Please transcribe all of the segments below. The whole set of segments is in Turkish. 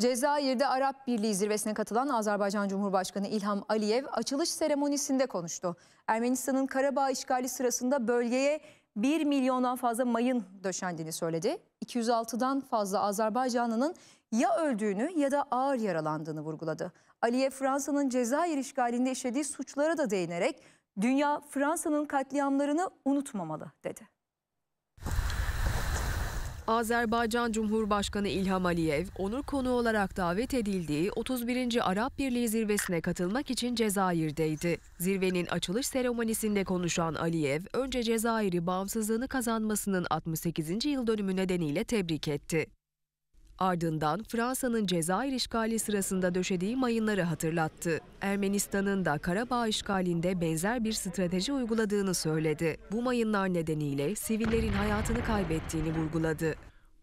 Cezayir'de Arap Birliği zirvesine katılan Azerbaycan Cumhurbaşkanı İlham Aliyev açılış seremonisinde konuştu. Ermenistan'ın Karabağ işgali sırasında bölgeye 1 milyondan fazla mayın döşendiğini söyledi. 206'dan fazla Azerbaycanlının ya öldüğünü ya da ağır yaralandığını vurguladı. Aliyev Fransa'nın Cezayir işgalinde işlediği suçlara da değinerek dünya Fransa'nın katliamlarını unutmamalı dedi. Azerbaycan Cumhurbaşkanı İlham Aliyev, onur konu olarak davet edildiği 31. Arap Birliği zirvesine katılmak için Cezayir'deydi. Zirvenin açılış seremonisinde konuşan Aliyev, önce Cezayir'i bağımsızlığını kazanmasının 68. yıl dönümü nedeniyle tebrik etti. Ardından Fransa'nın Cezayir işgali sırasında döşediği mayınları hatırlattı. Ermenistan'ın da Karabağ işgalinde benzer bir strateji uyguladığını söyledi. Bu mayınlar nedeniyle sivillerin hayatını kaybettiğini vurguladı.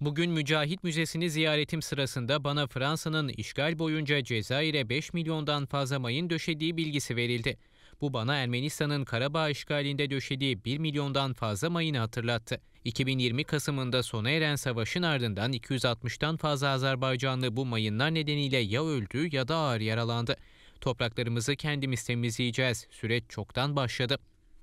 Bugün Mücahit Müzesi'ni ziyaretim sırasında bana Fransa'nın işgal boyunca Cezayir'e 5 milyondan fazla mayın döşediği bilgisi verildi. Bu bana Ermenistan'ın Karabağ işgalinde döşediği 1 milyondan fazla mayını hatırlattı. 2020 Kasım'ında sona eren savaşın ardından 260'tan fazla Azerbaycanlı bu mayınlar nedeniyle ya öldü ya da ağır yaralandı. Topraklarımızı kendimiz temizleyeceğiz. Süreç çoktan başladı.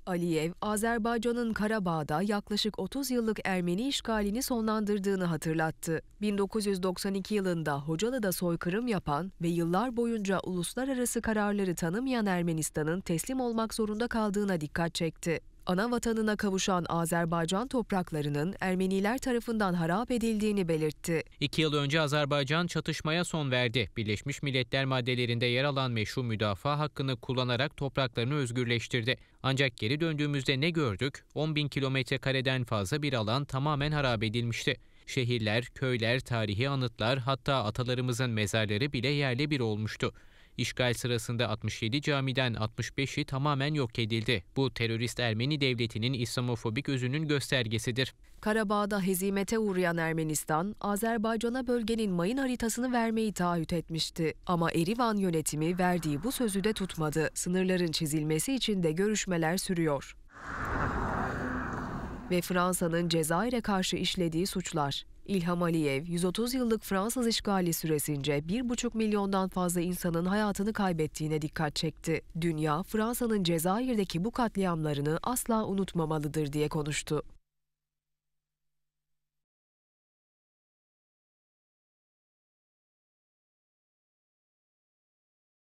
Aliyev, Azerbaycan'ın Karabağ'da yaklaşık 30 yıllık Ermeni işgalini sonlandırdığını hatırlattı. 1992 yılında Hocalı'da soykırım yapan ve yıllar boyunca uluslararası kararları tanımayan Ermenistan'ın teslim olmak zorunda kaldığına dikkat çekti ana vatanına kavuşan Azerbaycan topraklarının Ermeniler tarafından harap edildiğini belirtti. İki yıl önce Azerbaycan çatışmaya son verdi. Birleşmiş Milletler maddelerinde yer alan meşru müdafaa hakkını kullanarak topraklarını özgürleştirdi. Ancak geri döndüğümüzde ne gördük? 10 bin kilometre kareden fazla bir alan tamamen harap edilmişti. Şehirler, köyler, tarihi anıtlar hatta atalarımızın mezarları bile yerle bir olmuştu. İşgal sırasında 67 camiden 65'i tamamen yok edildi. Bu terörist Ermeni devletinin İslamofobik özünün göstergesidir. Karabağ'da hezimete uğrayan Ermenistan, Azerbaycan'a bölgenin mayın haritasını vermeyi taahhüt etmişti. Ama Erivan yönetimi verdiği bu sözü de tutmadı. Sınırların çizilmesi için de görüşmeler sürüyor ve Fransa'nın Cezayir'e karşı işlediği suçlar. İlham Aliyev, 130 yıllık Fransız işgali süresince 1,5 milyondan fazla insanın hayatını kaybettiğine dikkat çekti. Dünya, Fransa'nın Cezayir'deki bu katliamlarını asla unutmamalıdır diye konuştu.